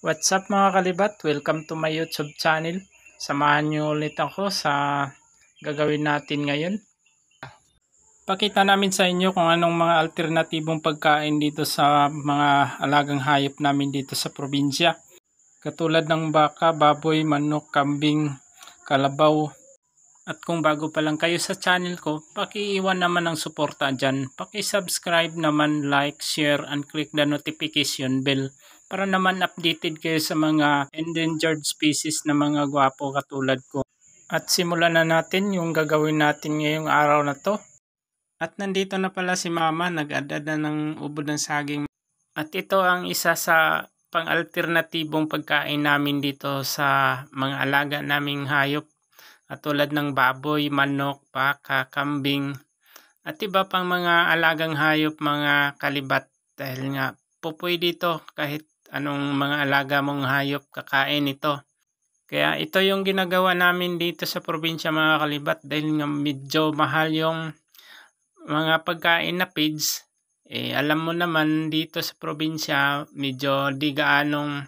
What's up mga kalibat? Welcome to my YouTube channel. Samahan nyo ulit ako sa gagawin natin ngayon. Pakita namin sa inyo kung anong mga alternatibong pagkain dito sa mga alagang hayop namin dito sa probinsya. Katulad ng baka, baboy, manok, kambing, kalabaw. At kung bago pa lang kayo sa channel ko, pakiiwan naman ng suporta dyan. Pakisubscribe naman, like, share, and click the notification bell para naman updated kayo sa mga endangered species na mga gwapo katulad ko. At simulan na natin yung gagawin natin ngayong araw na to. At nandito na pala si mama, nag-adada ng ubod ng saging. At ito ang isa sa pang-alternatibong pagkain namin dito sa mga alaga naming hayop. At tulad ng baboy, manok, baka, kambing, at iba pang mga alagang hayop, mga kalibat. Dahil nga po pwede ito kahit anong mga alaga mong hayop kakain ito. Kaya ito yung ginagawa namin dito sa probinsya mga kalibat dahil nga medyo mahal yung mga pagkain na pids. Eh, alam mo naman dito sa probinsya medyo di gaanong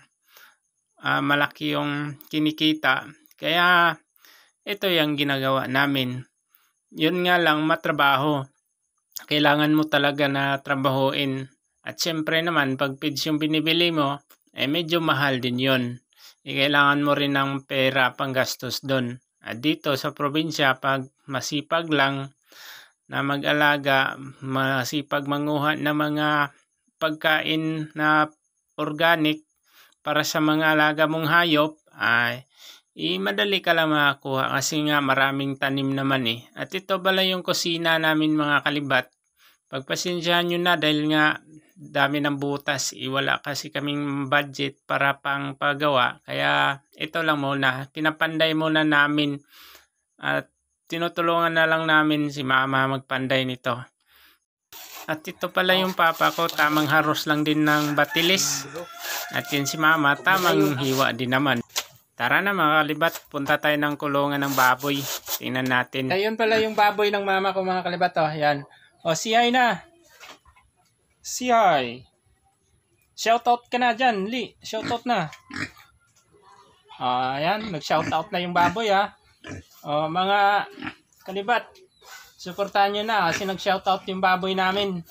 uh, malaki yung kinikita. Kaya ito yung ginagawa namin. Yun nga lang matrabaho. Kailangan mo talaga na trabahuin at syempre naman, pag feeds yung binibili mo, eh medyo mahal din yon. E, eh, kailangan mo rin ng pera panggastos doon. At dito sa probinsya, pag masipag lang na mag-alaga, masipag manguha ng mga pagkain na organic para sa mga alaga mong hayop, ay eh, madali ka lang makakuha kasi nga maraming tanim naman eh. At ito bala yung kusina namin mga kalibat. Pagpasensyahan nyo na dahil nga dami ng butas, iwala eh, kasi kaming budget para pang pagawa. Kaya ito lang muna, pinapanday muna namin at tinutulungan na lang namin si mama magpanday nito. At ito pala yung papa ko, tamang haros lang din ng batilis. At yun si mama, tamang hiwa din naman. Tara na mga kalibat, punta tayo ng kulungan ng baboy. Tingnan natin. Ayun pala yung baboy ng mama ko mga kalibat. Oh. Yan. O, oh, siyay na. CI. Hi. Shoutout ka na dyan, Li. Shoutout na. Ah, uh, ayan. Nag-shoutout na yung baboy, ha. Uh, oh, mga kalibat, suportahan nyo na kasi nag-shoutout yung baboy namin.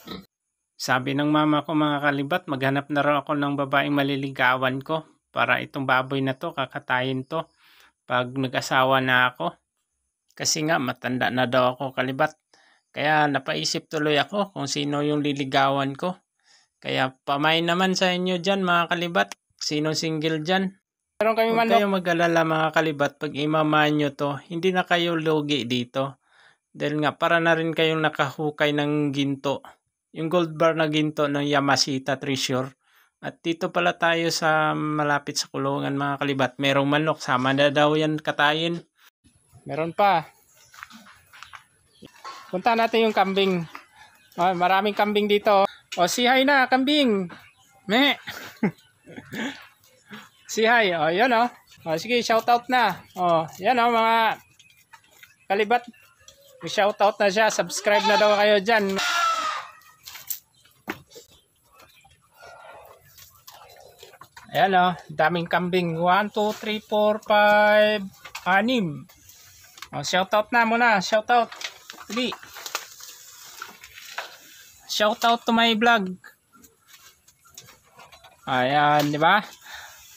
Sabi ng mama ko mga kalibat, maghanap na raw ako ng babaeng maliligawan ko para itong baboy na to, kakatayin to pag nag-asawa na ako. Kasi nga matanda na daw ako kalibat. Kaya napaisip tuloy ako kung sino yung liligawan ko. Kaya pamay naman sa inyo dyan mga kalibat. Sino single dyan? Meron kami Huwag manok. kayo mga kalibat. Pag imamahan nyo to, hindi na kayo lugi dito. Dahil nga, para na rin kayong nakahukay ng ginto. Yung gold bar na ginto ng Yamashita Treasure. At dito pala tayo sa malapit sa kulungan mga kalibat. Merong manok. Sama na daw yan katayin. Meron pa. Punta natin yung kambing. Oh, maraming kambing dito. Oh, si hi na, kambing. Me. si hi. Oh, yun oh. oh sige, shout out na. Oh, yan oh mga kalibat. Shout out na siya. Subscribe na daw kayo diyan. Ayan oh, daming kambing. 1, 2, 3, 4, 5, 6. Oh, shout out na muna, Shout out. Dali. Shout out to my vlog. Ayan, di ba?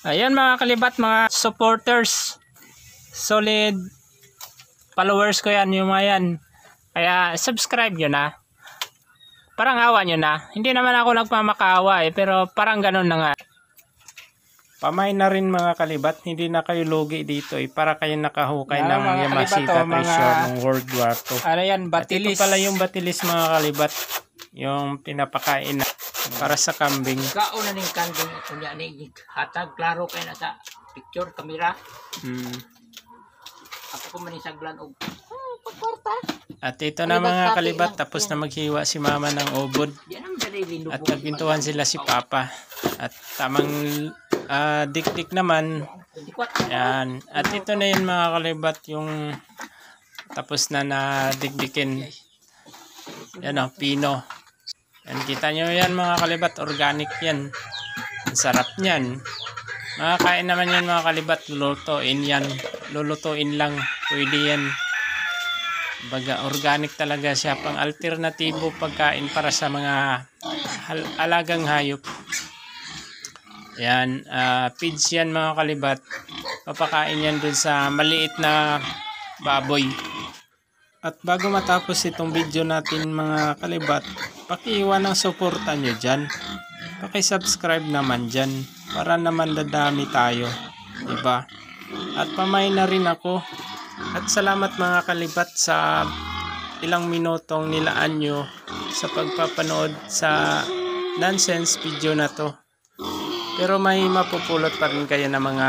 Ayan mga kalibat, mga supporters. Solid followers ko yan, yung mga yan. Kaya subscribe nyo na. Parang awa nyo na. Hindi naman ako nagpamakawa eh, pero parang ganun na nga. Pamay na rin mga kalibat, hindi na kayo lugi dito eh, para kayo nakahukay na, ng mga Yamashita Treasure oh, ng World War 2. Ano yan, batilis. At ito pala yung batilis mga kalibat, yung pinapakain na para sa kambing. Kauna ning kambing, kunya ni hatag, klaro kayo na sa picture, kamera. Hmm. Ako kumanisaglan og at ito na mga kalibat, tapos na maghiwa si mama ng obod. At nagpintuhan sila si papa. At tamang uh, dikdik naman yan at ito na yun mga kalibat yung tapos na na digdikin. yan o pino yan kita nyo yan mga kalibat organic yan ang sarap nyan makakain naman yan mga kalibat lulutuin yan lulutuin lang pwede yan baga organic talaga siya pang alternatibo pagkain para sa mga alagang hayop yan, uh, ah, feeds yan mga kalibat. Papakain yan dun sa maliit na baboy. At bago matapos itong video natin mga kalibat, pakiiwan ng suporta nyo dyan. Pakisubscribe naman dyan para naman dadami tayo. Diba? At pamay na rin ako. At salamat mga kalibat sa ilang minutong nilaan nyo sa pagpapanood sa nonsense video na to. Pero may mapupulot pa rin kayo ng mga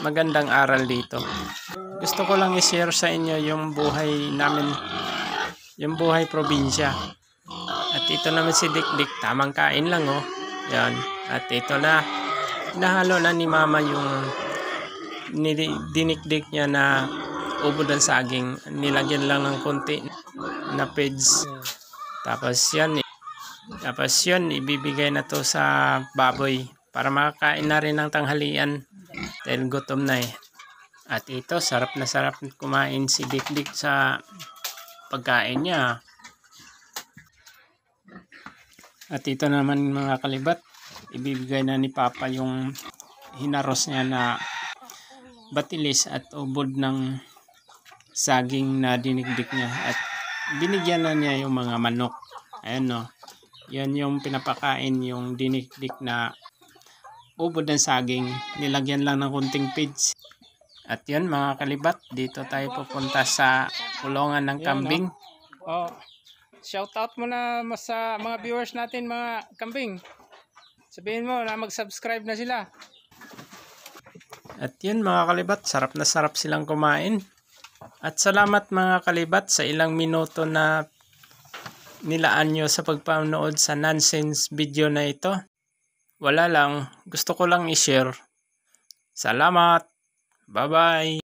magandang aral dito. Gusto ko lang i-share sa inyo yung buhay namin, yung buhay probinsya. At ito naman si Dikdik, tamang kain lang oh. Yan. At ito na, nahalo na ni Mama yung dinikdik niya na ubo ng saging. Nilagyan lang ng konti na peds. Tapos yan, eh. tapos yun, ibibigay na to sa baboy para makakain na rin ng tanghalian dahil gutom na eh. At ito, sarap na sarap kumain si Dikdik sa pagkain niya. At ito naman mga kalibat, ibibigay na ni Papa yung hinaros niya na batilis at ubod ng saging na dinigdik niya. At binigyan na niya yung mga manok. Ayan no. Yan yung pinapakain yung dinikdik na ubod ng saging. Nilagyan lang ng kunting pids. At yun mga kalibat, dito tayo pupunta sa kulungan ng kambing. Oh, shout out mo na sa mga viewers natin mga kambing. Sabihin mo na mag-subscribe na sila. At yun mga kalibat, sarap na sarap silang kumain. At salamat mga kalibat sa ilang minuto na nilaan nyo sa pagpanood sa nonsense video na ito. Wala lang. Gusto ko lang i-share. Salamat. Bye-bye.